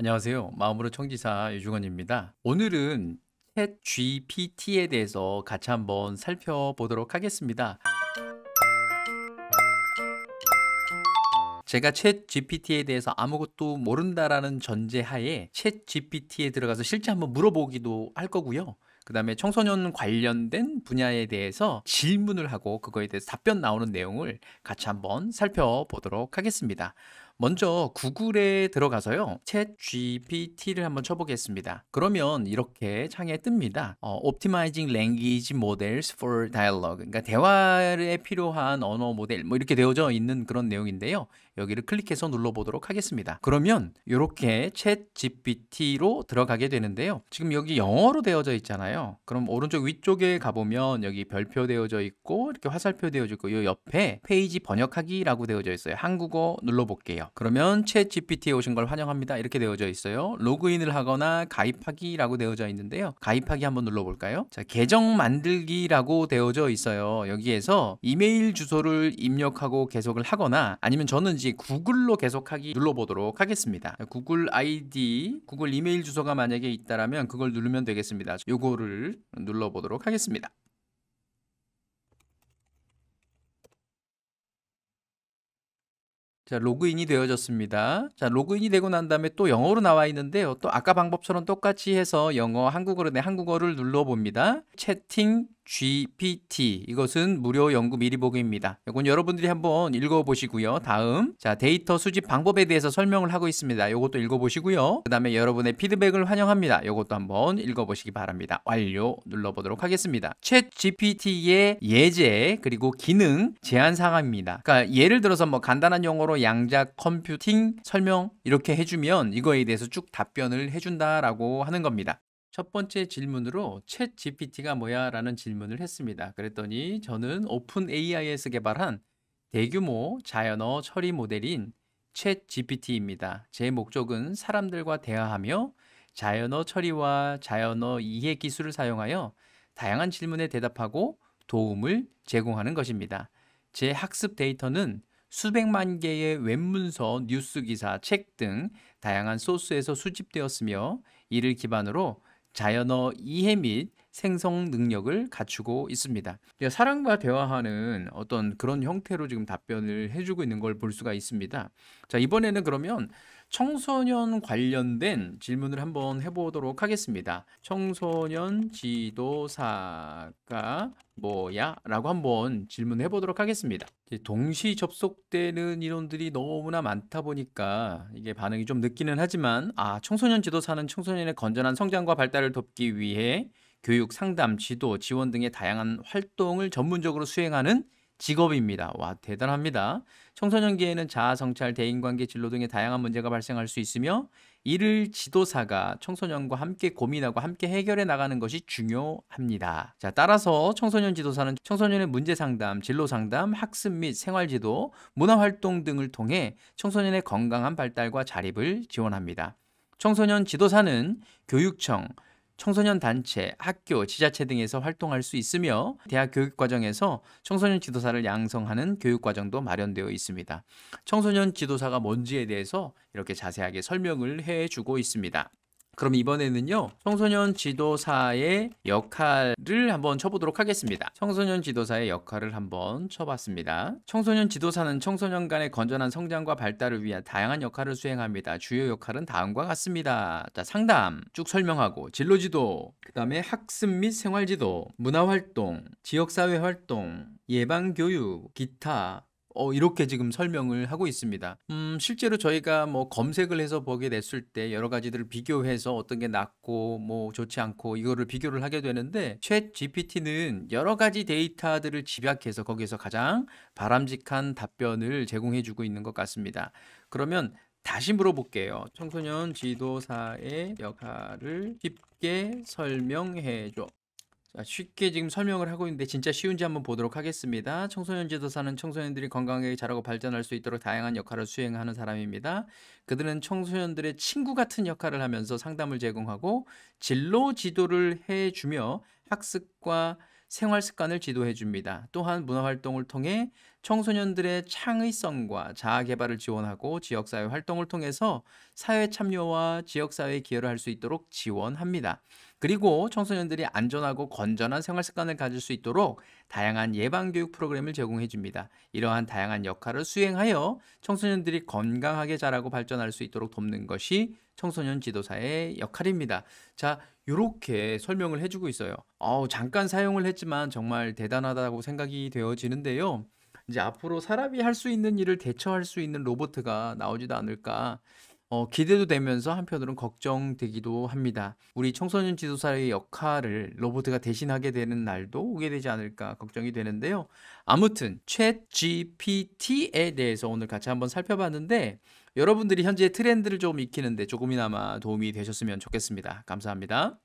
안녕하세요. 마음으로 청지사 유중원입니다. 오늘은 챗 GPT에 대해서 같이 한번 살펴보도록 하겠습니다. 제가 챗 GPT에 대해서 아무것도 모른다라는 전제하에 챗 GPT에 들어가서 실제 한번 물어보기도 할 거고요. 그 다음에 청소년 관련된 분야에 대해서 질문을 하고 그거에 대해서 답변 나오는 내용을 같이 한번 살펴보도록 하겠습니다. 먼저 구글에 들어가서요. 챗 GPT를 한번 쳐보겠습니다. 그러면 이렇게 창에 뜹니다. 어, Optimizing Language Models for Dialogue. 그러니까 대화에 필요한 언어 모델 뭐 이렇게 되어져 있는 그런 내용인데요. 여기를 클릭해서 눌러보도록 하겠습니다. 그러면 이렇게 챗 GPT로 들어가게 되는데요. 지금 여기 영어로 되어져 있잖아요. 그럼 오른쪽 위쪽에 가보면 여기 별표 되어져 있고 이렇게 화살표 되어져 있고 이 옆에 페이지 번역하기라고 되어져 있어요. 한국어 눌러볼게요. 그러면 챗 GPT에 오신 걸 환영합니다. 이렇게 되어져 있어요. 로그인을 하거나 가입하기라고 되어져 있는데요. 가입하기 한번 눌러볼까요? 자, 계정 만들기라고 되어져 있어요. 여기에서 이메일 주소를 입력하고 계속을 하거나 아니면 저는 이제 구글로 계속하기 눌러보도록 하겠습니다. 구글 아이디, 구글 이메일 주소가 만약에 있다라면 그걸 누르면 되겠습니다. 요거를 눌러보도록 하겠습니다. 자, 로그인이 되어졌습니다. 자, 로그인이 되고 난 다음에 또 영어로 나와 있는데요. 또 아까 방법처럼 똑같이 해서 영어, 한국어로 내 한국어를 눌러봅니다. 채팅 GPT 이것은 무료 연구 미리 보기입니다. 이건 여러분들이 한번 읽어보시고요. 다음 자 데이터 수집 방법에 대해서 설명을 하고 있습니다. 이것도 읽어보시고요. 그 다음에 여러분의 피드백을 환영합니다. 이것도 한번 읽어보시기 바랍니다. 완료 눌러보도록 하겠습니다. 챗 GPT의 예제 그리고 기능 제한 사항입니다. 그러니까 예를 들어서 뭐 간단한 용어로 양자 컴퓨팅 설명 이렇게 해주면 이거에 대해서 쭉 답변을 해준다라고 하는 겁니다. 첫 번째 질문으로 챗 GPT가 뭐야? 라는 질문을 했습니다. 그랬더니 저는 오픈 AI에서 개발한 대규모 자연어 처리 모델인 챗 GPT입니다. 제 목적은 사람들과 대화하며 자연어 처리와 자연어 이해 기술을 사용하여 다양한 질문에 대답하고 도움을 제공하는 것입니다. 제 학습 데이터는 수백만 개의 웹문서, 뉴스 기사, 책 등 다양한 소스에서 수집되었으며 이를 기반으로 자연어 이해 및 생성 능력을 갖추고 있습니다. 예, 사랑과 대화하는 어떤 그런 형태로 지금 답변을 해주고 있는 걸 볼 수가 있습니다. 자, 이번에는 그러면 청소년 관련된 질문을 한번 해보도록 하겠습니다. 청소년 지도사가 뭐야? 라고 한번 질문해 보도록 하겠습니다. 동시 접속되는 이론들이 너무나 많다 보니까 이게 반응이 좀 늦기는 하지만 아, 청소년 지도사는 청소년의 건전한 성장과 발달을 돕기 위해 교육, 상담, 지도, 지원 등의 다양한 활동을 전문적으로 수행하는 직업입니다. 와, 대단합니다. 청소년기에는 자아 성찰, 대인관계, 진로 등의 다양한 문제가 발생할 수 있으며 이를 지도사가 청소년과 함께 고민하고 함께 해결해 나가는 것이 중요합니다. 자, 따라서 청소년 지도사는 청소년의 문제 상담, 진로 상담, 학습 및 생활 지도, 문화 활동 등을 통해 청소년의 건강한 발달과 자립을 지원합니다. 청소년 지도사는 교육청, 청소년 단체, 학교, 지자체 등에서 활동할 수 있으며 대학 교육 과정에서 청소년 지도사를 양성하는 교육 과정도 마련되어 있습니다. 청소년 지도사가 뭔지에 대해서 이렇게 자세하게 설명을 해 주고 있습니다. 그럼 이번에는요, 청소년 지도사의 역할을 한번 쳐보도록 하겠습니다. 청소년 지도사의 역할을 한번 쳐봤습니다. 청소년 지도사는 청소년 간의 건전한 성장과 발달을 위한 다양한 역할을 수행합니다. 주요 역할은 다음과 같습니다. 자, 상담 쭉 설명하고 진로 지도, 그다음에 학습 및 생활 지도, 문화 활동, 지역 사회 활동, 예방 교육, 기타 어, 이렇게 지금 설명을 하고 있습니다. 음, 실제로 저희가 뭐 검색을 해서 보게 됐을 때 여러 가지들을 비교해서 어떤 게 낫고 뭐 좋지 않고 이거를 비교를 하게 되는데 챗 GPT는 여러 가지 데이터들을 집약해서 거기에서 가장 바람직한 답변을 제공해 주고 있는 것 같습니다. 그러면 다시 물어볼게요. 청소년 지도사의 역할을 깊게 설명해줘. 자, 쉽게 지금 설명을 하고 있는데 진짜 쉬운지 한번 보도록 하겠습니다. 청소년 지도사는 청소년들이 건강하게 자라고 발전할 수 있도록 다양한 역할을 수행하는 사람입니다. 그들은 청소년들의 친구 같은 역할을 하면서 상담을 제공하고 진로 지도를 해주며 학습과 생활 습관을 지도해 줍니다. 또한 문화 활동을 통해 청소년들의 창의성과 자아 개발을 지원하고 지역 사회 활동을 통해서 사회 참여와 지역 사회 기여를 할 수 있도록 지원합니다. 그리고 청소년들이 안전하고 건전한 생활 습관을 가질 수 있도록 다양한 예방교육 프로그램을 제공해 줍니다. 이러한 다양한 역할을 수행하여 청소년들이 건강하게 자라고 발전할 수 있도록 돕는 것이 청소년 지도사의 역할입니다. 자, 이렇게 설명을 해주고 있어요. 어우, 잠깐 사용을 했지만 정말 대단하다고 생각이 되어지는데요. 이제 앞으로 사람이 할 수 있는 일을 대처할 수 있는 로보트가 나오지도 않을까. 어, 기대도 되면서 한편으로는 걱정되기도 합니다. 우리 청소년 지도사의 역할을 로봇가 대신하게 되는 날도 오게 되지 않을까 걱정이 되는데요. 아무튼 챗 GPT에 대해서 오늘 같이 한번 살펴봤는데 여러분들이 현재 트렌드를 조금 익히는데 조금이나마 도움이 되셨으면 좋겠습니다. 감사합니다.